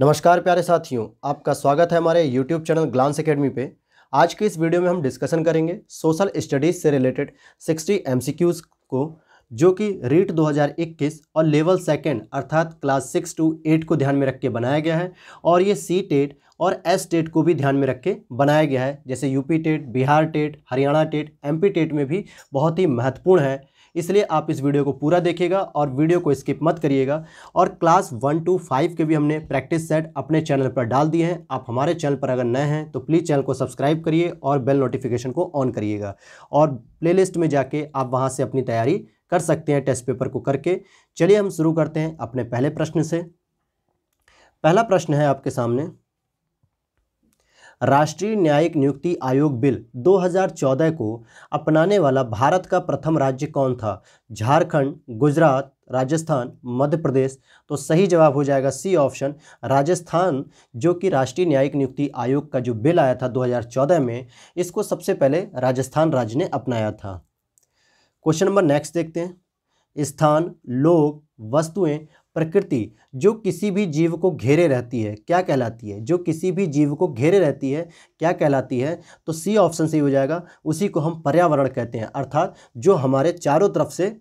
नमस्कार प्यारे साथियों आपका स्वागत है हमारे यूट्यूब चैनल ग्लांस अकेडमी पे आज के इस वीडियो में हम डिस्कशन करेंगे सोशल स्टडीज़ से रिलेटेड 60 एम को जो कि रीट 2021 और लेवल सेकेंड अर्थात क्लास सिक्स टू एट को ध्यान में रख के बनाया गया है और ये सी टेट और एस टेट को भी ध्यान में रख के बनाया गया है जैसे UP TET Bihar TET Haryana TET M TET में भी बहुत ही महत्वपूर्ण है इसलिए आप इस वीडियो को पूरा देखिएगा और वीडियो को स्किप मत करिएगा और क्लास वन टू फाइव के भी हमने प्रैक्टिस सेट अपने चैनल पर डाल दिए हैं आप हमारे चैनल पर अगर नए हैं तो प्लीज़ चैनल को सब्सक्राइब करिए और बेल नोटिफिकेशन को ऑन करिएगा और प्ले में जाके आप वहाँ से अपनी तैयारी कर सकते हैं टेस्ट पेपर को करके चलिए हम शुरू करते हैं अपने पहले प्रश्न से पहला प्रश्न है आपके सामने राष्ट्रीय न्यायिक नियुक्ति आयोग बिल 2014 को अपनाने वाला भारत का प्रथम राज्य कौन था झारखंड गुजरात राजस्थान मध्य प्रदेश तो सही जवाब हो जाएगा सी ऑप्शन राजस्थान जो कि राष्ट्रीय न्यायिक नियुक्ति आयोग का जो बिल आया था 2014 में इसको सबसे पहले राजस्थान राज्य ने अपनाया था क्वेश्चन नंबर नेक्स्ट देखते हैं स्थान लोग वस्तुएं प्रकृति जो किसी भी जीव को घेरे रहती है क्या कहलाती है जो किसी भी जीव को घेरे रहती है क्या कहलाती है तो सी ऑप्शन सही हो जाएगा उसी को हम पर्यावरण कहते हैं अर्थात जो हमारे चारों तरफ से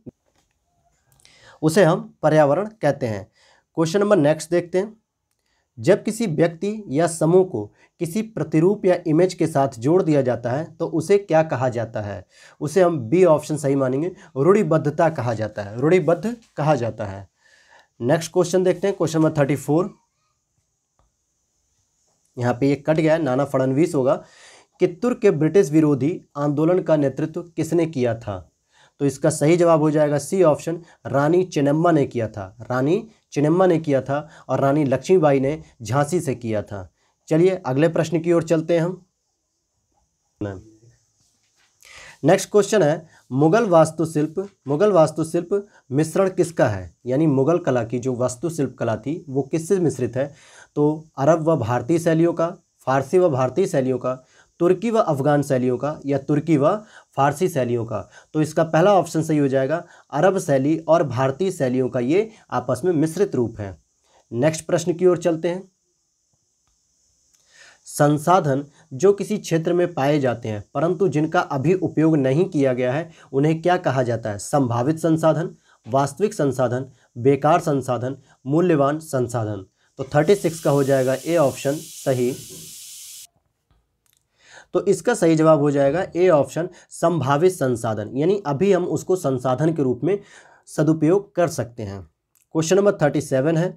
उसे हम पर्यावरण कहते हैं क्वेश्चन नंबर नेक्स्ट देखते हैं जब किसी व्यक्ति या समूह को किसी प्रतिरूप या इमेज के साथ जोड़ दिया जाता है तो उसे क्या कहा जाता है उसे हम बी ऑप्शन सही मानेंगे रूढ़िबद्धता कहा जाता है रूढ़िबद्ध कहा जाता है नेक्स्ट क्वेश्चन देखते हैं क्वेश्चन नंबर थर्टी फोर यहाँ पे ये कट गया है नाना फडनवीस होगा कित्तूर के ब्रिटिश विरोधी आंदोलन का नेतृत्व किसने किया था तो इसका सही जवाब हो जाएगा सी ऑप्शन रानी चिनम्मा ने किया था रानी चिनम्मा ने किया था और रानी लक्ष्मीबाई ने झांसी से किया था चलिए अगले प्रश्न की ओर चलते हैं हम नेक्स्ट क्वेश्चन है मुगल वास्तुशिल्प मुगल वास्तुशिल्प मिश्रण किसका है यानी मुगल कला की जो वास्तुशिल्प कला थी वो किससे मिश्रित है तो अरब व भारतीय शैलियों का फारसी व भारतीय शैलियों का तुर्की व अफ़गान शैलियों का या तुर्की व फारसी शैलियों का तो इसका पहला ऑप्शन सही हो जाएगा अरब शैली और भारतीय शैलियों का ये आपस में मिश्रित रूप है नेक्स्ट प्रश्न की ओर चलते हैं संसाधन जो किसी क्षेत्र में पाए जाते हैं परंतु जिनका अभी उपयोग नहीं किया गया है उन्हें क्या कहा जाता है संभावित संसाधन वास्तविक संसाधन बेकार संसाधन मूल्यवान संसाधन तो थर्टी सिक्स का हो जाएगा ए ऑप्शन सही तो इसका सही जवाब हो जाएगा ए ऑप्शन संभावित संसाधन यानी अभी हम उसको संसाधन के रूप में सदुपयोग कर सकते हैं क्वेश्चन नंबर थर्टी सेवन है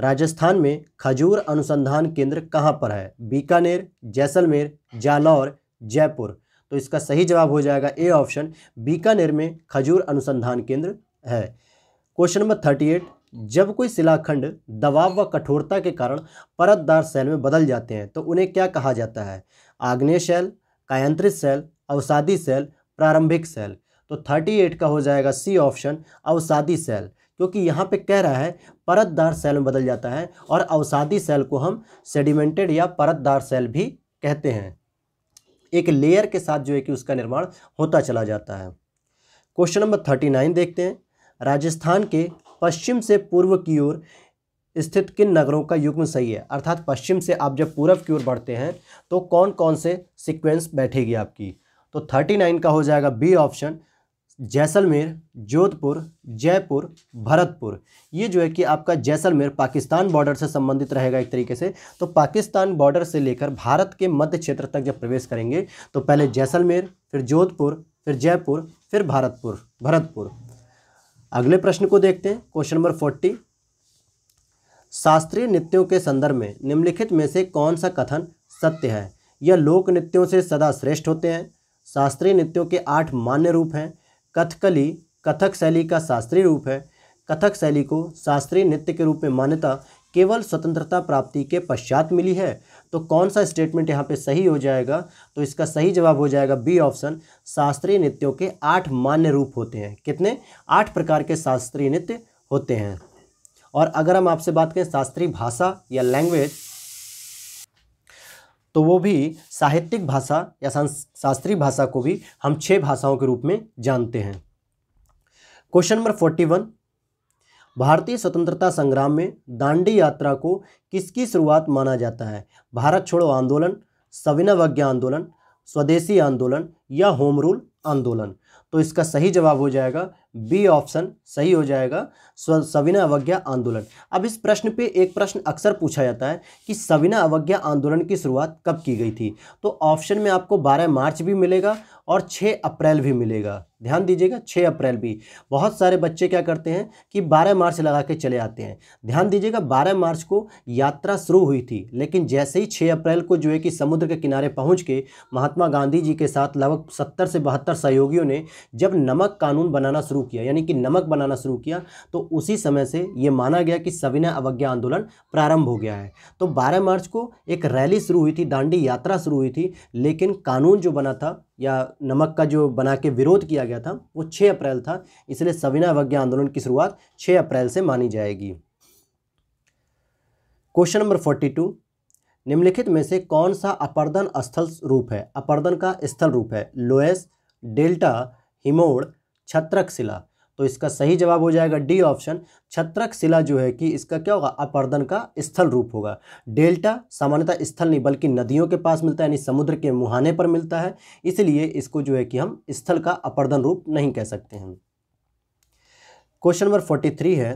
राजस्थान में खजूर अनुसंधान केंद्र कहाँ पर है बीकानेर जैसलमेर जालौर जयपुर तो इसका सही जवाब हो जाएगा ए ऑप्शन बीकानेर में खजूर अनुसंधान केंद्र है क्वेश्चन नंबर थर्टी एट जब कोई शिलाखंड दबाव व कठोरता के कारण परतदार शैल में बदल जाते हैं तो उन्हें क्या कहा जाता है आग्नेय शैल कायांत्रित शैल अवसादी शैल प्रारंभिक शैल तो थर्टी एट का हो जाएगा सी ऑप्शन अवसादी शैल क्योंकि यहाँ पे कह रहा है परतदार सेल में बदल जाता है और अवसादी सेल को हम सेडिमेंटेड या परतदार सेल भी कहते हैं एक लेयर के साथ जो है कि उसका निर्माण होता चला जाता है क्वेश्चन नंबर थर्टी नाइन देखते हैं राजस्थान के पश्चिम से पूर्व की ओर स्थित किन नगरों का युग्म सही है अर्थात पश्चिम से आप जब पूर्व की ओर बढ़ते हैं तो कौन कौन से सिक्वेंस बैठेगी आपकी तो थर्टी नाइन का हो जाएगा बी ऑप्शन जैसलमेर जोधपुर जयपुर भरतपुर ये जो है कि आपका जैसलमेर पाकिस्तान बॉर्डर से संबंधित रहेगा एक तरीके से तो पाकिस्तान बॉर्डर से लेकर भारत के मध्य क्षेत्र तक जब प्रवेश करेंगे तो पहले जैसलमेर फिर जोधपुर फिर जयपुर फिर भारतपुर भरतपुर अगले प्रश्न को देखते हैं क्वेश्चन नंबर फोर्टी शास्त्रीय नृत्यों के संदर्भ में निम्नलिखित में से कौन सा कथन सत्य है यह लोक नृत्यों से सदा श्रेष्ठ होते हैं शास्त्रीय नृत्यों के आठ मान्य रूप हैं कथकली कथक शैली का शास्त्रीय रूप है कथक शैली को शास्त्रीय नृत्य के रूप में मान्यता केवल स्वतंत्रता प्राप्ति के पश्चात मिली है तो कौन सा स्टेटमेंट यहाँ पे सही हो जाएगा तो इसका सही जवाब हो जाएगा बी ऑप्शन शास्त्रीय नृत्यों के आठ मान्य रूप होते हैं कितने आठ प्रकार के शास्त्रीय नृत्य होते हैं और अगर हम आपसे बात करें शास्त्रीय भाषा या लैंग्वेज तो वो भी साहित्यिक भाषा या शास्त्रीय भाषा को भी हम छः भाषाओं के रूप में जानते हैं क्वेश्चन नंबर फोर्टी वन भारतीय स्वतंत्रता संग्राम में दांडी यात्रा को किसकी शुरुआत माना जाता है भारत छोड़ो आंदोलन सविनावज्ञा आंदोलन स्वदेशी आंदोलन या होम रूल आंदोलन तो इसका सही जवाब हो जाएगा बी ऑप्शन सही हो जाएगा सविना अवज्ञा आंदोलन अब इस प्रश्न पे एक प्रश्न अक्सर पूछा जाता है कि सविना अवज्ञा आंदोलन की शुरुआत कब की गई थी तो ऑप्शन में आपको 12 मार्च भी मिलेगा और 6 अप्रैल भी मिलेगा ध्यान दीजिएगा छः अप्रैल भी बहुत सारे बच्चे क्या करते हैं कि बारह मार्च लगा के चले आते हैं ध्यान दीजिएगा बारह मार्च को यात्रा शुरू हुई थी लेकिन जैसे ही छः अप्रैल को जो है कि समुद्र के किनारे पहुंच के महात्मा गांधी जी के साथ लगभग सत्तर से बहत्तर सहयोगियों ने जब नमक कानून बनाना शुरू किया यानी कि नमक बनाना शुरू किया तो उसी समय से ये माना गया कि सविनय अवज्ञा आंदोलन प्रारंभ हो गया है तो बारह मार्च को एक रैली शुरू हुई थी दांडी यात्रा शुरू हुई थी लेकिन कानून जो बना था या नमक का जो बना के विरोध किया गया था वो 6 अप्रैल था इसलिए सविना अवज्ञा आंदोलन की शुरुआत 6 अप्रैल से मानी जाएगी क्वेश्चन नंबर 42 निम्नलिखित में से कौन सा अपर्दन स्थल रूप है अपर्दन का स्थल रूप है लोएस डेल्टा हिमोड़ छत्रकशिला तो इसका सही जवाब हो जाएगा डी ऑप्शन छत्रक शिला जो है कि इसका क्या होगा अपर्दन का स्थल रूप होगा डेल्टा सामान्यतः स्थल नहीं बल्कि नदियों के पास मिलता है यानी समुद्र के मुहाने पर मिलता है इसलिए इसको जो है कि हम स्थल का अपर्दन रूप नहीं कह सकते हैं क्वेश्चन नंबर फोर्टी थ्री है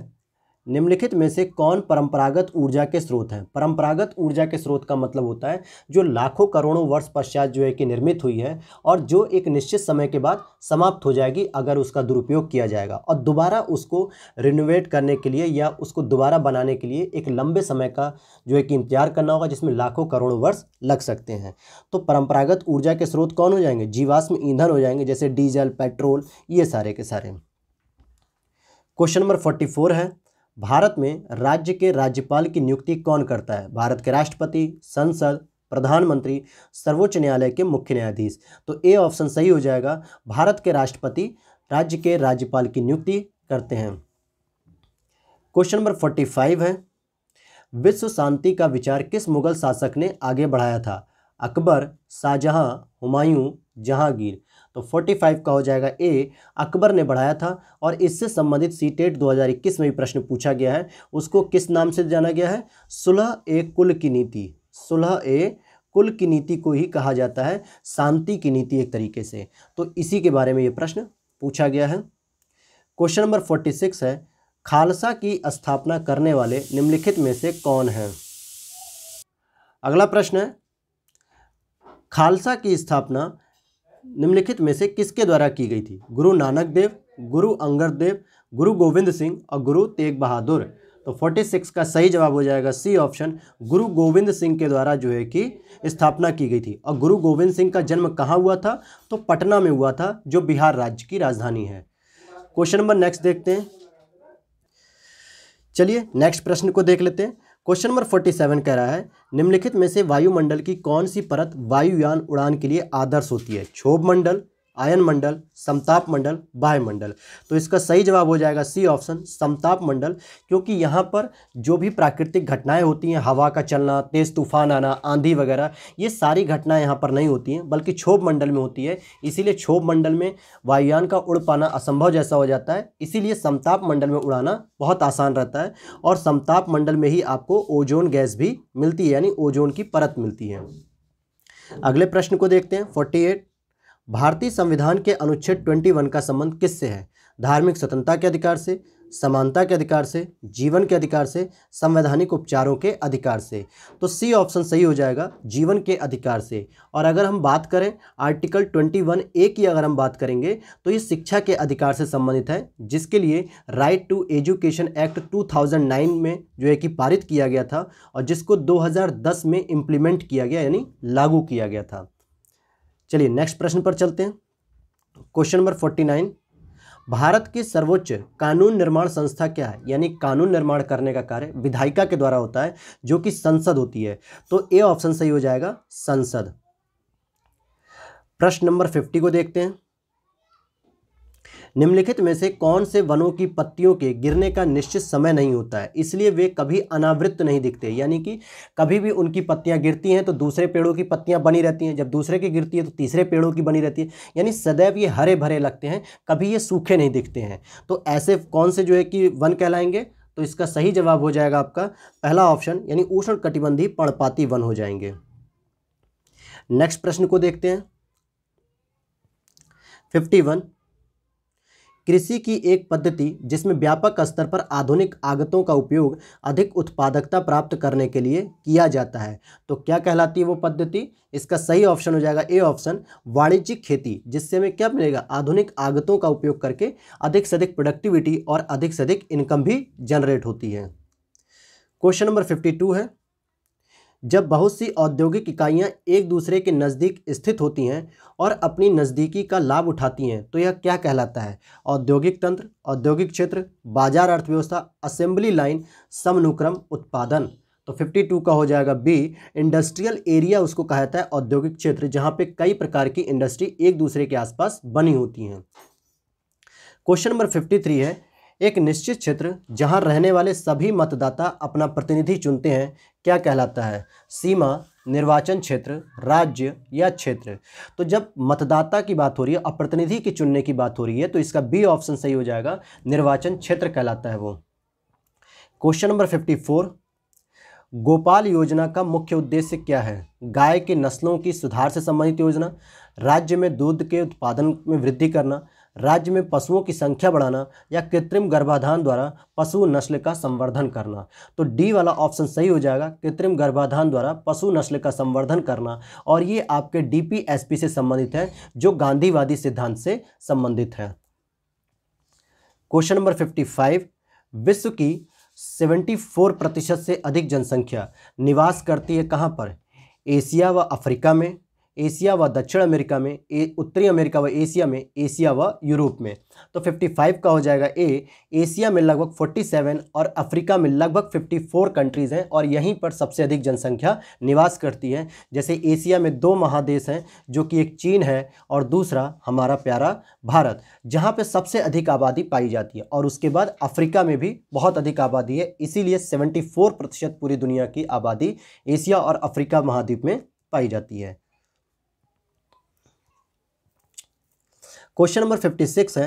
निम्नलिखित में से कौन परंपरागत ऊर्जा के स्रोत हैं परंपरागत ऊर्जा के स्रोत का मतलब होता है जो लाखों करोड़ों वर्ष पश्चात जो है कि निर्मित हुई है और जो एक निश्चित समय के बाद समाप्त हो जाएगी अगर उसका दुरुपयोग किया जाएगा और दोबारा उसको रिनोवेट करने के लिए या उसको दोबारा बनाने के लिए एक लंबे समय का जो है कि इंतजार करना होगा जिसमें लाखों करोड़ों वर्ष लग सकते हैं तो परंपरागत ऊर्जा के स्रोत कौन हो जाएंगे जीवाश्म ईंधन हो जाएंगे जैसे डीजल पेट्रोल ये सारे के सारे क्वेश्चन नंबर फोर्टी फोर है भारत में राज्य के राज्यपाल की नियुक्ति कौन करता है भारत के राष्ट्रपति संसद प्रधानमंत्री सर्वोच्च न्यायालय के मुख्य न्यायाधीश तो ए ऑप्शन सही हो जाएगा भारत के राष्ट्रपति राज्य के राज्यपाल की नियुक्ति करते हैं क्वेश्चन नंबर फोर्टी फाइव है विश्व शांति का विचार किस मुगल शासक ने आगे बढ़ाया था अकबर शाहजहां हुमायूं जहांगीर तो 45 का हो जाएगा ए अकबर ने बढ़ाया था और इससे संबंधित सी टेट दो में भी प्रश्न पूछा गया है उसको किस नाम से जाना गया है सुलह ए कुल की नीति सुलह ए कुल की नीति को ही कहा जाता है शांति की नीति एक तरीके से तो इसी के बारे में ये प्रश्न पूछा गया है क्वेश्चन नंबर फोर्टी सिक्स है खालसा की स्थापना करने वाले निम्नलिखित में से कौन है अगला प्रश्न है खालसा की स्थापना निम्नलिखित में से किसके द्वारा की गई थी गुरु नानक देव गुरु अंगद देव गुरु गोविंद सिंह और गुरु तेग बहादुर तो 46 का सही जवाब हो जाएगा सी ऑप्शन गुरु गोविंद सिंह के द्वारा जो है कि स्थापना की गई थी और गुरु गोविंद सिंह का जन्म कहाँ हुआ था तो पटना में हुआ था जो बिहार राज्य की राजधानी है क्वेश्चन नंबर नेक्स्ट देखते हैं चलिए नेक्स्ट प्रश्न को देख लेते हैं क्वेश्चन नंबर फोर्टी सेवन कह रहा है निम्नलिखित में से वायुमंडल की कौन सी परत वायुयान उड़ान के लिए आदर्श होती है क्षोभ मंडल आयन मंडल समताप मंडल वायुमंडल तो इसका सही जवाब हो जाएगा सी ऑप्शन समताप मंडल क्योंकि यहाँ पर जो भी प्राकृतिक घटनाएं होती हैं हवा का चलना तेज़ तूफान आना आंधी वगैरह ये सारी घटनाएं यहाँ पर नहीं होती हैं बल्कि क्षोभ मंडल में होती है इसीलिए क्षोभ मंडल में वायुयान का उड़ पाना असंभव जैसा हो जाता है इसीलिए समताप मंडल में उड़ाना बहुत आसान रहता है और समताप मंडल में ही आपको ओजोन गैस भी मिलती है यानी ओजोन की परत मिलती है अगले प्रश्न को देखते हैं फोर्टी एट भारतीय संविधान के अनुच्छेद 21 का संबंध किससे है धार्मिक स्वतंत्रता के अधिकार से समानता के अधिकार से जीवन के अधिकार से संवैधानिक उपचारों के अधिकार से तो सी ऑप्शन सही हो जाएगा जीवन के अधिकार से और अगर हम बात करें आर्टिकल 21 ए की अगर हम बात करेंगे तो ये शिक्षा के अधिकार से संबंधित है जिसके लिए राइट टू एजुकेशन एक्ट 2009 में जो है कि पारित किया गया था और जिसको दस में इम्प्लीमेंट किया गया यानी लागू किया गया था चलिए नेक्स्ट प्रश्न पर चलते हैं question number forty nine Bharat की सर्वोच्च कानून निर्माण संस्था क्या है यानी कानून निर्माण करने का कार्य विधायिका के द्वारा होता है जो कि संसद होती है तो ए ऑप्शन सही हो जाएगा संसद प्रश्न नंबर फिफ्टी को देखते हैं निम्नलिखित में से कौन से वनों की पत्तियों के गिरने का निश्चित समय नहीं होता है इसलिए वे कभी अनावृत्त नहीं दिखते यानी कि कभी भी उनकी पत्तियां गिरती हैं तो दूसरे पेड़ों की पत्तियां बनी रहती हैं जब दूसरे की गिरती है तो तीसरे पेड़ों की बनी रहती है यानी सदैव ये हरे भरे लगते हैं कभी ये सूखे नहीं दिखते हैं तो ऐसे कौन से जो है कि वन कहलाएंगे तो इसका सही जवाब हो जाएगा आपका पहला ऑप्शन यानी उष्ण कटिबंधी पर्णपाती वन हो जाएंगे नेक्स्ट प्रश्न को देखते हैं फिफ्टी वन कृषि की एक पद्धति जिसमें व्यापक स्तर पर आधुनिक आगतों का उपयोग अधिक उत्पादकता प्राप्त करने के लिए किया जाता है तो क्या कहलाती है वो पद्धति इसका सही ऑप्शन हो जाएगा ए ऑप्शन वाणिज्यिक खेती जिससे हमें क्या मिलेगा आधुनिक आगतों का उपयोग करके अधिक से अधिक प्रोडक्टिविटी और अधिक से अधिक इनकम भी जनरेट होती है क्वेश्चन नंबर फिफ्टी टू है जब बहुत सी औद्योगिक इकाइयां एक दूसरे के नज़दीक स्थित होती हैं और अपनी नज़दीकी का लाभ उठाती हैं तो यह क्या कहलाता है औद्योगिक तंत्र औद्योगिक क्षेत्र बाजार अर्थव्यवस्था असेंबली लाइन समनुक्रम उत्पादन तो 52 का हो जाएगा बी इंडस्ट्रियल एरिया उसको कहा जाता है औद्योगिक क्षेत्र जहाँ पे कई प्रकार की इंडस्ट्री एक दूसरे के आसपास बनी होती हैं क्वेश्चन नंबर फिफ्टी है एक निश्चित क्षेत्र जहां रहने वाले सभी मतदाता अपना प्रतिनिधि चुनते हैं क्या कहलाता है सीमा निर्वाचन क्षेत्र राज्य या क्षेत्र तो जब मतदाता की बात हो रही है अप्रतिनिधि की चुनने की बात हो रही है तो इसका बी ऑप्शन सही हो जाएगा निर्वाचन क्षेत्र कहलाता है वो question number fifty four Gopal योजना का मुख्य उद्देश्य क्या है गाय की नस्लों की सुधार से संबंधित योजना राज्य में दूध के उत्पादन में वृद्धि करना राज्य में पशुओं की संख्या बढ़ाना या कृत्रिम गर्भाधान द्वारा पशु नस्ल का संवर्धन करना तो डी वाला ऑप्शन सही हो जाएगा कृत्रिम गर्भाधान द्वारा पशु नस्ल का संवर्धन करना और ये आपके डीपीएसपी से संबंधित है जो गांधीवादी सिद्धांत से संबंधित है क्वेश्चन नंबर फिफ्टी फाइव विश्व की सेवेंटी फोर प्रतिशत से अधिक जनसंख्या निवास करती है कहाँ पर एशिया व अफ्रीका में एशिया व दक्षिण अमेरिका में ए उत्तरी अमेरिका व एशिया में एशिया व यूरोप में तो 55 का हो जाएगा ए एशिया में लगभग 47 और अफ्रीका में लगभग 54 कंट्रीज़ हैं और यहीं पर सबसे अधिक जनसंख्या निवास करती है जैसे एशिया में दो महादेश हैं जो कि एक चीन है और दूसरा हमारा प्यारा भारत जहाँ पर सबसे अधिक आबादी पाई जाती है और उसके बाद अफ्रीका में भी बहुत अधिक आबादी है इसीलिए सेवेंटी प्रतिशत पूरी दुनिया की आबादी एशिया और अफ्रीका महाद्वीप में पाई जाती है क्वेश्चन नंबर फिफ्टी सिक्स है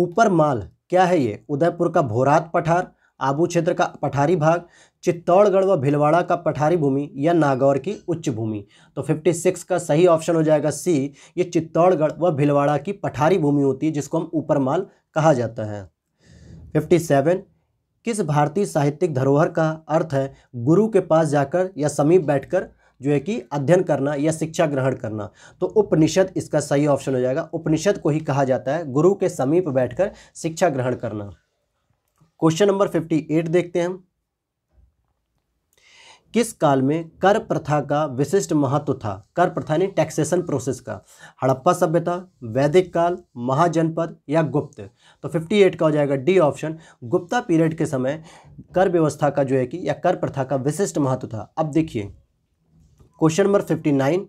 ऊपर माल क्या है ये उदयपुर का भोरात पठार आबू क्षेत्र का पठारी भाग चित्तौड़गढ़ व भिलवाड़ा का पठारी भूमि या नागौर की उच्च भूमि तो 56 का सही ऑप्शन हो जाएगा सी ये चित्तौड़गढ़ व भिलवाड़ा की पठारी भूमि होती है जिसको हम ऊपर माल कहा जाता है 57 किस भारतीय साहित्यिक धरोहर का अर्थ है गुरु के पास जाकर या समीप बैठकर जो है कि अध्ययन करना या शिक्षा ग्रहण करना तो उपनिषद इसका सही ऑप्शन हो जाएगा उपनिषद को ही कहा जाता है गुरु के समीप बैठकर शिक्षा ग्रहण करना क्वेश्चन नंबर फिफ्टी एट देखते हैं हम किस काल में कर प्रथा का विशिष्ट महत्व था कर प्रथा यानी टैक्सेशन प्रोसेस का हड़प्पा सभ्यता वैदिक काल महाजनपद या गुप्त तो 58 का हो जाएगा डी ऑप्शन गुप्ता पीरियड के समय कर व्यवस्था का जो है कि या कर प्रथा का विशिष्ट महत्व था अब देखिए question number fifty nine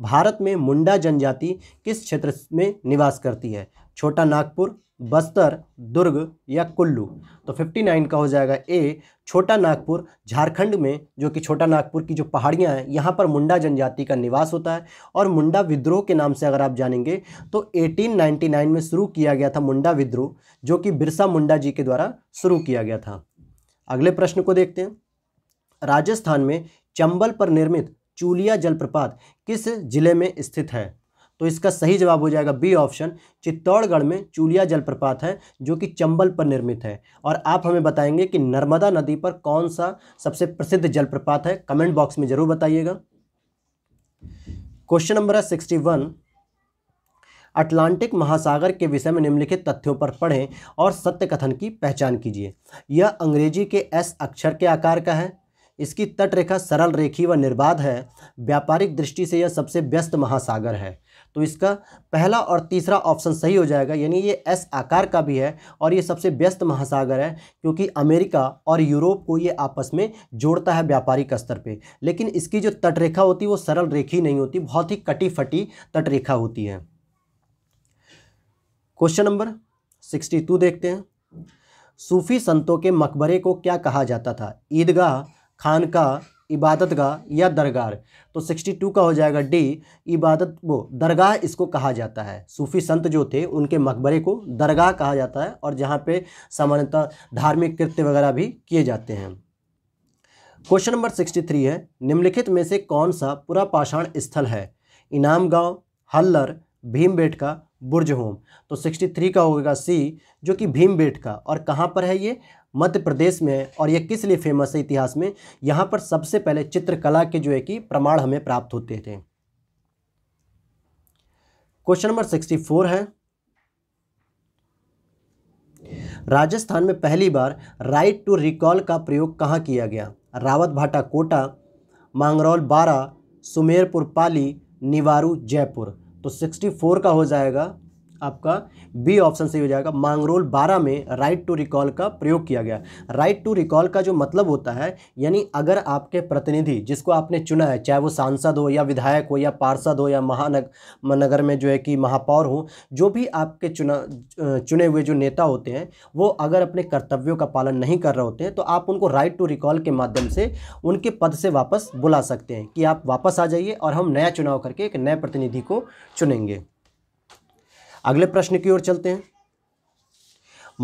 Bharat में मुंडा जनजाति किस क्षेत्र में निवास करती है छोटा नागपुर बस्तर दुर्ग या कुल्लू तो 59 का हो जाएगा ए छोटा नागपुर झारखंड में जो कि छोटा नागपुर की जो पहाड़ियां हैं यहां पर मुंडा जनजाति का निवास होता है और मुंडा विद्रोह के नाम से अगर आप जानेंगे तो 1899 में शुरू किया गया था मुंडा विद्रोह जो कि बिरसा मुंडा जी के द्वारा शुरू किया गया था अगले प्रश्न को देखते हैं राजस्थान में चंबल पर निर्मित चूलिया जलप्रपात किस जिले में स्थित है तो इसका सही जवाब हो जाएगा बी ऑप्शन चित्तौड़गढ़ में चूलिया जलप्रपात है जो कि चंबल पर निर्मित है और आप हमें बताएंगे कि नर्मदा नदी पर कौन सा सबसे प्रसिद्ध जलप्रपात है कमेंट बॉक्स में ज़रूर बताइएगा क्वेश्चन नंबर है सिक्सटी वन अटलांटिक महासागर के विषय में निम्नलिखित तथ्यों पर पढ़ें और सत्य कथन की पहचान कीजिए यह अंग्रेजी के एस अक्षर के आकार का है इसकी तट रेखा सरल रेखी व निर्बाध है व्यापारिक दृष्टि से यह सबसे व्यस्त महासागर है तो इसका पहला और तीसरा ऑप्शन सही हो जाएगा यानी ये एस आकार का भी है और ये सबसे व्यस्त महासागर है क्योंकि अमेरिका और यूरोप को ये आपस में जोड़ता है व्यापारिक स्तर पे लेकिन इसकी जो तटरेखा होती है वो सरल रेखी नहीं होती बहुत ही कटी फटी तटरेखा होती है क्वेश्चन नंबर सिक्सटी टू देखते हैं सूफी संतों के मकबरे को क्या कहा जाता था ईदगाह खानका इबादत गाह या दरगार तो 62 का हो जाएगा डी इबादत वो दरगाह इसको कहा जाता है सूफ़ी संत जो थे उनके मकबरे को दरगाह कहा जाता है और जहाँ पे सामान्यतः धार्मिक कृत्य वगैरह भी किए जाते हैं क्वेश्चन नंबर 63 है निम्नलिखित में से कौन सा पूरा पाषाण स्थल है इनाम गाँव हल्लर भीम का बुर्ज होम तो 63 का होगा सी जो कि भीम का और कहाँ पर है ये मध्य प्रदेश में है और यह किस लिए फेमस है इतिहास में यहाँ पर सबसे पहले चित्रकला के जो है कि प्रमाण हमें प्राप्त होते थे क्वेश्चन नंबर सिक्सटी फोर है राजस्थान में पहली बार राइट टू रिकॉल का प्रयोग कहाँ किया गया रावत भाटा कोटा मांगरौल बारा सुमेरपुर पाली निवारू जयपुर तो 64 का हो जाएगा आपका बी ऑप्शन सही हो जाएगा मांगरोल बारह में राइट टू रिकॉल का प्रयोग किया गया राइट टू रिकॉल का जो मतलब होता है यानी अगर आपके प्रतिनिधि जिसको आपने चुना है चाहे वो सांसद हो या विधायक हो या पार्षद हो या महानग नगर में जो है कि महापौर हो जो भी आपके चुना चुने हुए जो नेता होते हैं वो अगर अपने कर्तव्यों का पालन नहीं कर रहे होते हैं तो आप उनको राइट टू रिकॉल के माध्यम से उनके पद से वापस बुला सकते हैं कि आप वापस आ जाइए और हम नया चुनाव करके एक नए प्रतिनिधि को चुनेंगे अगले प्रश्न की ओर चलते हैं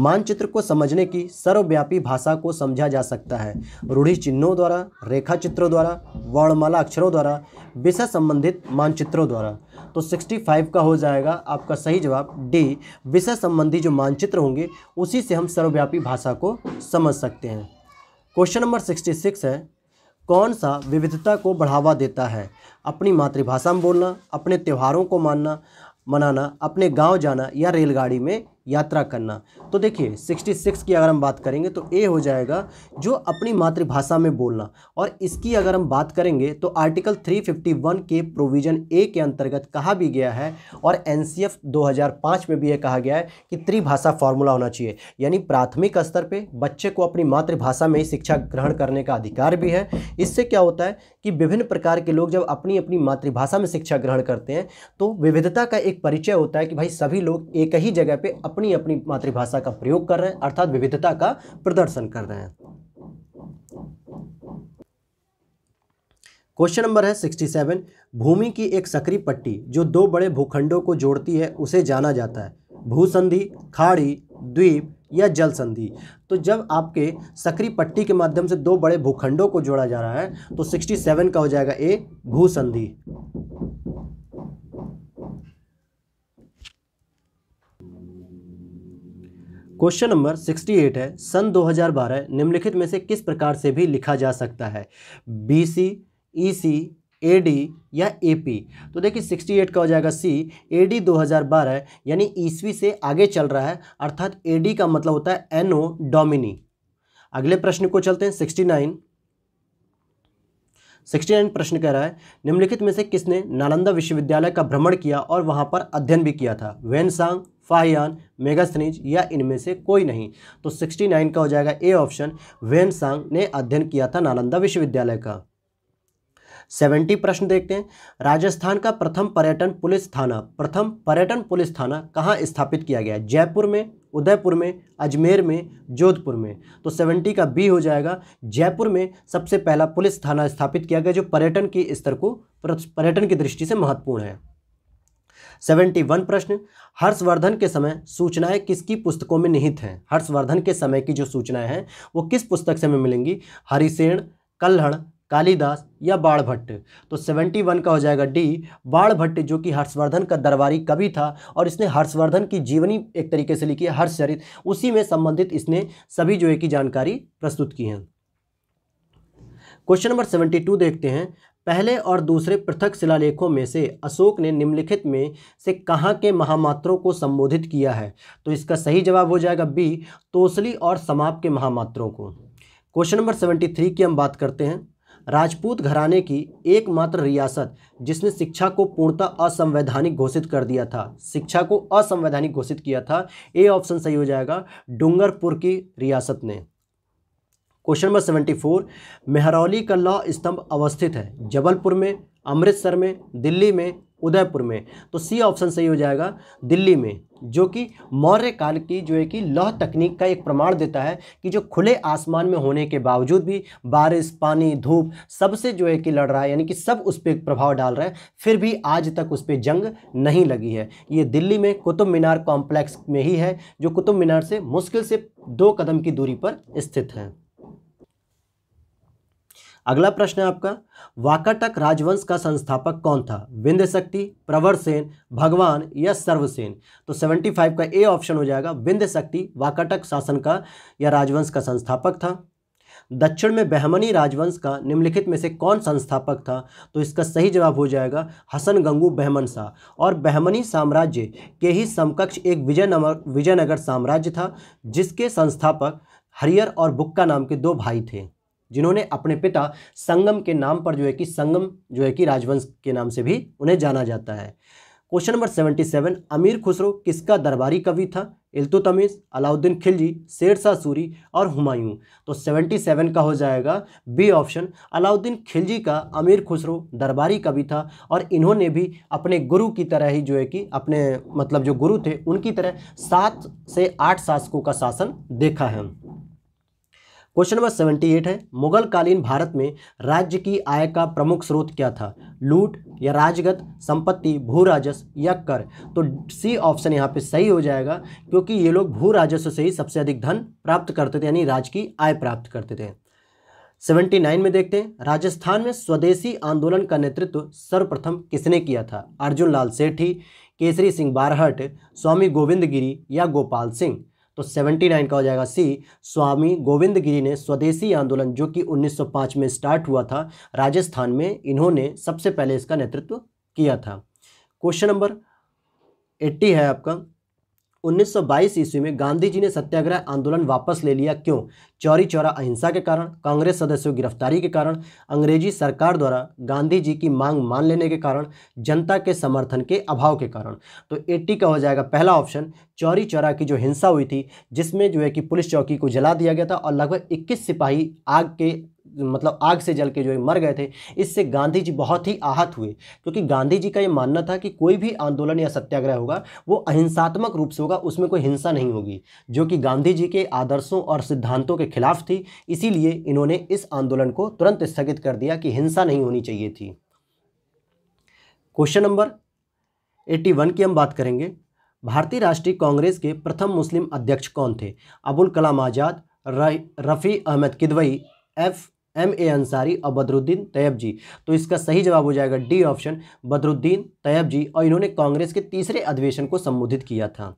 मानचित्र को समझने की सर्वव्यापी भाषा को समझा जा सकता है रूढ़ी चिन्हों द्वारा रेखा चित्रों द्वारा वर्णमाला अक्षरों द्वारा विषय संबंधित मानचित्रों द्वारा तो 65 का हो जाएगा आपका सही जवाब डी विषय संबंधी जो मानचित्र होंगे उसी से हम सर्वव्यापी भाषा को समझ सकते हैं क्वेश्चन नंबर 66 है कौन सा विविधता को बढ़ावा देता है अपनी मातृभाषा में बोलना अपने त्यौहारों को मानना मनाना अपने गांव जाना या रेलगाड़ी में यात्रा करना तो देखिए 66 की अगर हम बात करेंगे तो ए हो जाएगा जो अपनी मातृभाषा में बोलना और इसकी अगर हम बात करेंगे तो आर्टिकल 351 के प्रोविज़न ए के अंतर्गत कहा भी गया है और एन 2005 में भी यह कहा गया है कि त्रिभाषा फॉर्मूला होना चाहिए यानी प्राथमिक स्तर पर बच्चे को अपनी मातृभाषा में ही शिक्षा ग्रहण करने का अधिकार भी है इससे क्या होता है कि विभिन्न प्रकार के लोग जब अपनी अपनी मातृभाषा में शिक्षा ग्रहण करते हैं तो विविधता का एक परिचय होता है कि भाई सभी लोग एक ही जगह पर अपनी अपनी अपनी मातृभाषा का प्रयोग कर रहे हैं अर्थात विविधता का प्रदर्शन कर रहे हैं क्वेश्चन नंबर है 67 भूमि की एक सक्रिय पट्टी जो दो बड़े भूखंडों को जोड़ती है उसे जाना जाता है भूसंधि खाड़ी द्वीप या जल संधि तो जब आपके सक्रिय पट्टी के माध्यम से दो बड़े भूखंडों को जोड़ा जा रहा है तो 67 का हो जाएगा ए भूसंधि क्वेश्चन नंबर 68 है सन 2012 निम्नलिखित में से किस प्रकार से भी लिखा जा सकता है B C E C A D या ए पी तो देखिए 68 का हो जाएगा सी ए डी दो यानी ईस्वी से आगे चल रहा है अर्थात ए डी का मतलब होता है एनओ डोमिनी अगले प्रश्न को चलते हैं 69 नाइन प्रश्न कह रहा है निम्नलिखित में से किसने नालंदा विश्वविद्यालय का भ्रमण किया और वहां पर अध्ययन भी किया था वेनसांग फाहियान मेगास्थनीज या इनमें से कोई नहीं तो 69 का हो जाएगा ए ऑप्शन वेन सांग ने अध्ययन किया था नालंदा विश्वविद्यालय का सेवेंटी प्रश्न देखते हैं राजस्थान का प्रथम पर्यटन पुलिस थाना प्रथम पर्यटन पुलिस थाना कहाँ स्थापित किया गया जयपुर में उदयपुर में अजमेर में जोधपुर में तो सेवेंटी का बी हो जाएगा जयपुर में सबसे पहला पुलिस थाना स्थापित किया गया जो पर्यटन के स्तर को पर्यटन की दृष्टि से महत्वपूर्ण है सेवेंटी वन प्रश्न हर्षवर्धन के समय सूचनाएं किसकी पुस्तकों में निहित हैं हर्षवर्धन के समय की जो सूचनाएं हैं वो किस पुस्तक से हमें मिलेंगी हरिसेण कल्हण कालिदास या बाढ़ भट्ट तो सेवेंटी वन का हो जाएगा डी बाढ़ भट्ट जो कि हर्षवर्धन का दरबारी कवि था और इसने हर्षवर्धन की जीवनी एक तरीके से लिखी है हर्षचरित उसी में संबंधित इसने सभी जो है की जानकारी प्रस्तुत की है क्वेश्चन नंबर सेवेंटी टू देखते हैं पहले और दूसरे पृथक शिलालेखों में से अशोक ने निम्नलिखित में से कहाँ के महामात्रों को संबोधित किया है तो इसका सही जवाब हो जाएगा बी तोसली और समाप के महामात्रों को क्वेश्चन नंबर सेवेंटी थ्री की हम बात करते हैं राजपूत घराने की एकमात्र रियासत जिसने शिक्षा को पूर्णतः असंवैधानिक घोषित कर दिया था शिक्षा को असंवैधानिक घोषित किया था ए ऑप्शन सही हो जाएगा डूंगरपुर की रियासत ने question number seventy four Mehrauli का लौह स्तंभ अवस्थित है जबलपुर में अमृतसर में दिल्ली में उदयपुर में तो सी ऑप्शन सही हो जाएगा दिल्ली में जो कि मौर्य काल की जो है कि लौह तकनीक का एक प्रमाण देता है कि जो खुले आसमान में होने के बावजूद भी बारिश पानी धूप सबसे जो है कि लड़ रहा है यानी कि सब उस पर प्रभाव डाल रहा है फिर भी आज तक उस पर जंग नहीं लगी है ये दिल्ली में कुतुब मीनार कॉम्प्लेक्स में ही है जो कुतुब मीनार से मुश्किल से दो कदम की दूरी पर स्थित है अगला प्रश्न है आपका वाकाटक राजवंश का संस्थापक कौन था विंध्य शक्ति प्रवर सेन भगवान या सर्वसेन तो 75 का ए ऑप्शन हो जाएगा विंध्य शक्ति वाकाटक शासन का या राजवंश का संस्थापक था दक्षिण में बहमनी राजवंश का निम्नलिखित में से कौन संस्थापक था तो इसका सही जवाब हो जाएगा हसन गंगू बहमन शाह और बहमनी साम्राज्य के ही समकक्ष एक विजय विजयनगर साम्राज्य था जिसके संस्थापक हरियर और बुक्का नाम के दो भाई थे जिन्होंने अपने पिता संगम के नाम पर जो है कि संगम जो है कि राजवंश के नाम से भी उन्हें जाना जाता है क्वेश्चन नंबर सेवेंटी सेवन अमीर खुसरो किसका दरबारी कवि था इल्तुतमीज अलाउद्दीन खिलजी शेरशाह सूरी और हुमायूं तो सेवेंटी सेवन का हो जाएगा बी ऑप्शन अलाउद्दीन खिलजी का अमीर खुसरो दरबारी कवि था और इन्होंने भी अपने गुरु की तरह ही जो है कि अपने मतलब जो गुरु थे उनकी तरह सात से आठ शासकों का शासन देखा है क्वेश्चन नंबर सेवेंटी एट है मुगल कालीन भारत में राज्य की आय का प्रमुख स्रोत क्या था लूट या राजगत संपत्ति भू राजस्व या कर तो सी ऑप्शन यहाँ पे सही हो जाएगा क्योंकि ये लोग भू राजस्व से ही सबसे अधिक धन प्राप्त करते थे यानी राज्य की आय प्राप्त करते थे सेवेंटी नाइन में देखते हैं राजस्थान में स्वदेशी आंदोलन का नेतृत्व सर्वप्रथम किसने किया था अर्जुन लाल सेठी केसरी सिंह बारहट स्वामी गोविंद गिरी या गोपाल सिंह तो 79 का हो जाएगा सी स्वामी गोविंद गिरी ने स्वदेशी आंदोलन जो कि 1905 में स्टार्ट हुआ था राजस्थान में इन्होंने सबसे पहले इसका नेतृत्व किया था क्वेश्चन नंबर 80 है आपका 1922 ईस्वी में गांधी जी ने सत्याग्रह आंदोलन वापस ले लिया क्यों चौरी चौरा अहिंसा के कारण कांग्रेस सदस्यों गिरफ्तारी के कारण अंग्रेजी सरकार द्वारा गांधी जी की मांग मान लेने के कारण जनता के समर्थन के अभाव के कारण तो 80 का हो जाएगा पहला ऑप्शन चौरी चौरा की जो हिंसा हुई थी जिसमें जो है कि पुलिस चौकी को जला दिया गया था और लगभग इक्कीस सिपाही आग के मतलब आग से जल के जो है मर गए थे इससे गांधी जी बहुत ही आहत हुए क्योंकि गांधी जी का ये मानना था कि कोई भी आंदोलन या सत्याग्रह होगा वो अहिंसात्मक रूप से होगा उसमें कोई हिंसा नहीं होगी जो कि गांधी जी के आदर्शों और सिद्धांतों के खिलाफ थी इसीलिए इन्होंने इस आंदोलन को तुरंत स्थगित कर दिया कि हिंसा नहीं होनी चाहिए थी क्वेश्चन नंबर एट्टी की हम बात करेंगे भारतीय राष्ट्रीय कांग्रेस के प्रथम मुस्लिम अध्यक्ष कौन थे Abul Kalam Azad Rafi Ahmed Kidwai F M A Ansari और बदरुद्दीन तैयब जी तो इसका सही जवाब हो जाएगा D option Badruddin Tyabji ji इन्होंने कांग्रेस के तीसरे अधिवेशन को संबोधित किया था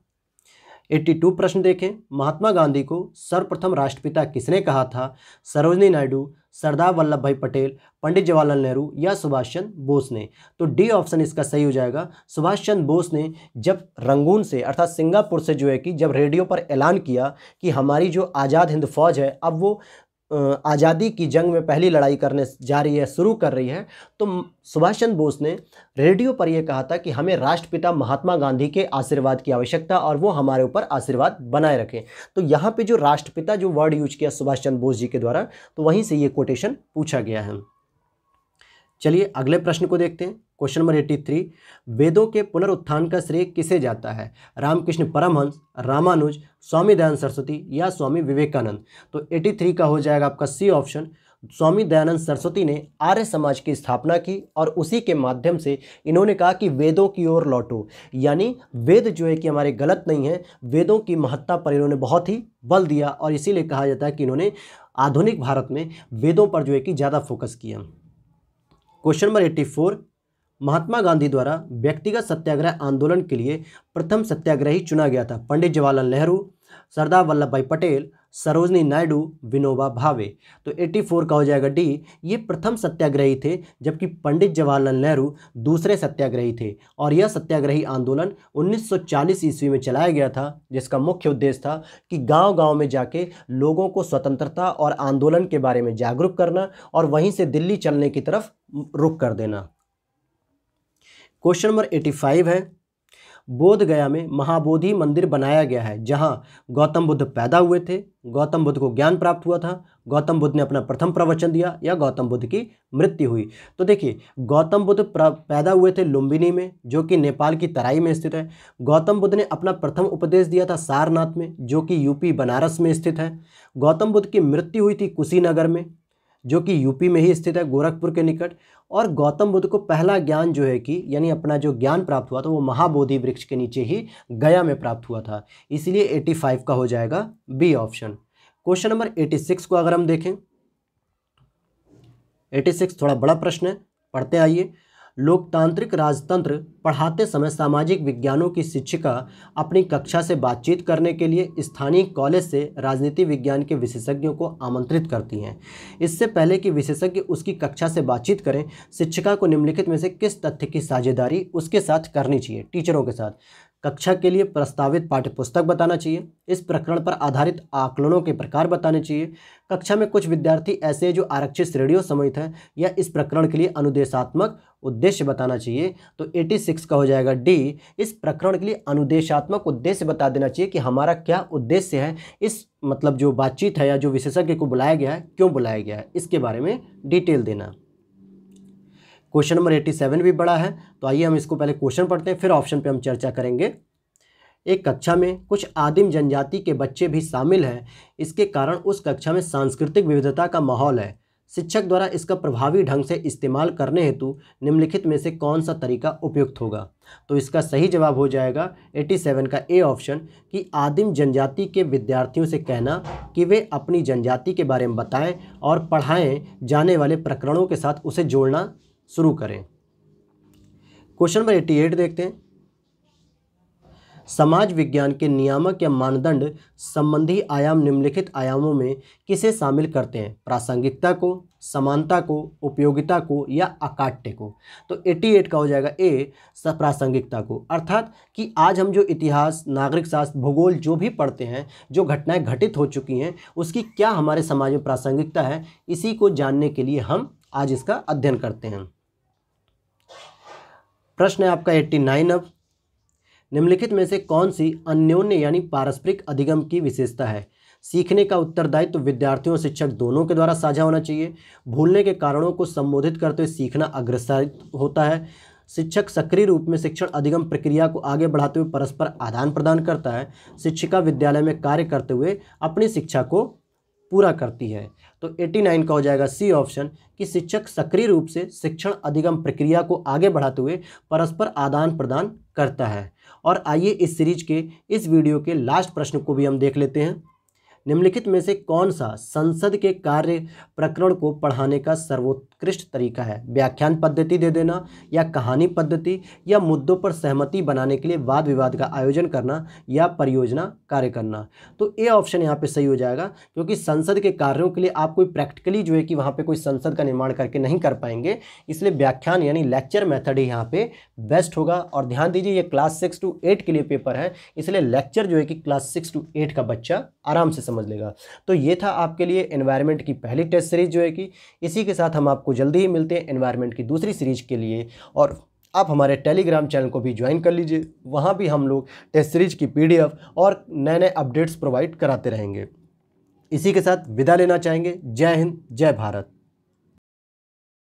82 प्रश्न देखें महात्मा गांधी को सर्वप्रथम राष्ट्रपिता किसने कहा था सरोजनी नायडू सरदार वल्लभ भाई पटेल पंडित जवाहरलाल नेहरू या सुभाष चंद्र बोस ने तो डी ऑप्शन इसका सही हो जाएगा सुभाष चंद्र बोस ने जब रंगून से अर्थात सिंगापुर से जो है कि जब रेडियो पर ऐलान किया कि हमारी जो आज़ाद हिंद फौज है अब वो आज़ादी की जंग में पहली लड़ाई करने जा रही है शुरू कर रही है तो सुभाष चंद्र बोस ने रेडियो पर यह कहा था कि हमें राष्ट्रपिता महात्मा गांधी के आशीर्वाद की आवश्यकता और वो हमारे ऊपर आशीर्वाद बनाए रखें तो यहाँ पे जो राष्ट्रपिता जो वर्ड यूज किया सुभाष चंद्र बोस जी के द्वारा तो वहीं से ये कोटेशन पूछा गया है चलिए अगले प्रश्न को देखते हैं क्वेश्चन नंबर एट्टी थ्री वेदों के पुनरुत्थान का श्रेय किसे जाता है रामकृष्ण परमहंस रामानुज स्वामी दयानंद सरस्वती या स्वामी विवेकानंद तो एट्टी थ्री का हो जाएगा आपका सी ऑप्शन स्वामी दयानंद सरस्वती ने आर्य समाज की स्थापना की और उसी के माध्यम से इन्होंने कहा कि वेदों की ओर लौटो यानी वेद जो है कि हमारे गलत नहीं है वेदों की महत्ता पर इन्होंने बहुत ही बल दिया और इसीलिए कहा जाता है कि इन्होंने आधुनिक भारत में वेदों पर जो है कि ज़्यादा फोकस किया question number eighty four Mahatma Gandhi द्वारा व्यक्तिगत सत्याग्रह आंदोलन के लिए प्रथम सत्याग्रही चुना गया था पंडित जवाहरलाल नेहरू सरदार वल्लभ भाई पटेल सरोजनी नायडू विनोबा भावे तो 84 का हो जाएगा डी ये प्रथम सत्याग्रही थे जबकि पंडित जवाहरलाल नेहरू दूसरे सत्याग्रही थे और यह सत्याग्रही आंदोलन 1940 ईस्वी में चलाया गया था जिसका मुख्य उद्देश्य था कि गांव-गांव में जाके लोगों को स्वतंत्रता और आंदोलन के बारे में जागरूक करना और वहीं से दिल्ली चलने की तरफ रुख कर देना क्वेश्चन नंबर एटी फाइव है बोध गया में महाबोधि मंदिर बनाया गया है जहां गौतम बुद्ध पैदा हुए थे गौतम बुद्ध को ज्ञान प्राप्त हुआ था गौतम बुद्ध ने अपना प्रथम प्रवचन दिया या गौतम बुद्ध की मृत्यु हुई तो देखिए गौतम बुद्ध पैदा हुए थे लुम्बिनी में जो कि नेपाल की तराई में स्थित है गौतम बुद्ध ने अपना प्रथम उपदेश दिया था सारनाथ में जो कि यूपी बनारस में स्थित है गौतम बुद्ध की मृत्यु हुई थी कुशीनगर में जो कि यूपी में ही स्थित है गोरखपुर के निकट और गौतम बुद्ध को पहला ज्ञान जो है कि यानी अपना जो ज्ञान प्राप्त हुआ था वो महाबोधि वृक्ष के नीचे ही गया में प्राप्त हुआ था इसीलिए 85 का हो जाएगा बी ऑप्शन क्वेश्चन नंबर 86 को अगर हम देखें 86 थोड़ा बड़ा प्रश्न है पढ़ते आइए लोकतांत्रिक राजतंत्र पढ़ाते समय सामाजिक विज्ञानों की शिक्षिका अपनी कक्षा से बातचीत करने के लिए स्थानीय कॉलेज से राजनीति विज्ञान के विशेषज्ञों को आमंत्रित करती हैं इससे पहले कि विशेषज्ञ उसकी कक्षा से बातचीत करें शिक्षिका को निम्नलिखित में से किस तथ्य की साझेदारी उसके साथ करनी चाहिए टीचरों के साथ कक्षा के लिए प्रस्तावित पाठ्यपुस्तक बताना चाहिए इस प्रकरण पर आधारित आकलनों के प्रकार बताने चाहिए कक्षा में कुछ विद्यार्थी ऐसे जो आरक्षित श्रेणियों समेत हैं या इस प्रकरण के लिए अनुदेशात्मक उद्देश्य बताना चाहिए तो 86 का हो जाएगा डी इस प्रकरण के लिए अनुदेशात्मक उद्देश्य बता देना चाहिए कि हमारा क्या उद्देश्य है इस मतलब जो बातचीत है या जो विशेषज्ञ को बुलाया गया है क्यों बुलाया गया है इसके बारे में डिटेल देना क्वेश्चन नंबर एट्टी सेवन भी बड़ा है तो आइए हम इसको पहले क्वेश्चन पढ़ते हैं फिर ऑप्शन पे हम चर्चा करेंगे एक कक्षा में कुछ आदिम जनजाति के बच्चे भी शामिल हैं इसके कारण उस कक्षा में सांस्कृतिक विविधता का माहौल है शिक्षक द्वारा इसका प्रभावी ढंग से इस्तेमाल करने हेतु निम्नलिखित में से कौन सा तरीका उपयुक्त होगा तो इसका सही जवाब हो जाएगा 87 का ए ऑप्शन कि आदिम जनजाति के विद्यार्थियों से कहना कि वे अपनी जनजाति के बारे में बताएं और पढ़ाएं जाने वाले प्रकरणों के साथ उसे जोड़ना शुरू करें क्वेश्चन नंबर एट्टी एट देखते हैं समाज विज्ञान के नियामक या मानदंड संबंधी आयाम निम्नलिखित आयामों में किसे शामिल करते हैं प्रासंगिकता को समानता को उपयोगिता को या अकाट्य को तो 88 का हो जाएगा ए प्रासंगिकता को अर्थात कि आज हम जो इतिहास नागरिक शास्त्र भूगोल जो भी पढ़ते हैं जो घटनाएं घटित हो चुकी हैं उसकी क्या हमारे समाज में प्रासंगिकता है इसी को जानने के लिए हम आज इसका अध्ययन करते हैं प्रश्न है आपका 89 अब निम्नलिखित में से कौन सी अन्योन्य यानी पारस्परिक अधिगम की विशेषता है सीखने का उत्तरदायित्व तो विद्यार्थियों और शिक्षक दोनों के द्वारा साझा होना चाहिए भूलने के कारणों को संबोधित करते हुए सीखना अग्रसर होता है शिक्षक सक्रिय रूप में शिक्षण अधिगम प्रक्रिया को आगे बढ़ाते हुए परस्पर आदान प्रदान करता है शिक्षिका विद्यालय में कार्य करते हुए अपनी शिक्षा को पूरा करती है तो 89 का हो जाएगा सी ऑप्शन कि शिक्षक सक्रिय रूप से शिक्षण अधिगम प्रक्रिया को आगे बढ़ाते हुए परस्पर आदान प्रदान करता है और आइए इस सीरीज के इस वीडियो के लास्ट प्रश्न को भी हम देख लेते हैं निम्नलिखित में से कौन सा संसद के कार्य प्रकरण को पढ़ाने का सर्वोत्कृष्ट तरीका है व्याख्यान पद्धति दे देना या कहानी पद्धति या मुद्दों पर सहमति बनाने के लिए वाद विवाद का आयोजन करना या परियोजना कार्य करना तो ए ऑप्शन यहाँ पे सही हो जाएगा क्योंकि संसद के कार्यों के लिए आप कोई प्रैक्टिकली जो है कि वहाँ पर कोई संसद का निर्माण करके नहीं कर पाएंगे इसलिए व्याख्यान यानी लेक्चर मैथड ही यहाँ पर बेस्ट होगा और ध्यान दीजिए ये क्लास सिक्स टू एट के लिए पेपर है इसलिए लेक्चर जो है कि क्लास सिक्स टू एट का बच्चा आराम से समझ लेगा तो ये था आपके लिए एनवायरनमेंट की पहली टेस्ट सीरीज जो है कि इसी के साथ हम आपको जल्दी ही मिलते हैं एनवायरनमेंट की दूसरी सीरीज के लिए और आप हमारे टेलीग्राम चैनल को भी ज्वाइन कर लीजिए वहाँ भी हम लोग टेस्ट सीरीज की पीडीएफ और नए नए अपडेट्स प्रोवाइड कराते रहेंगे इसी के साथ विदा लेना चाहेंगे जय हिंद जय भारत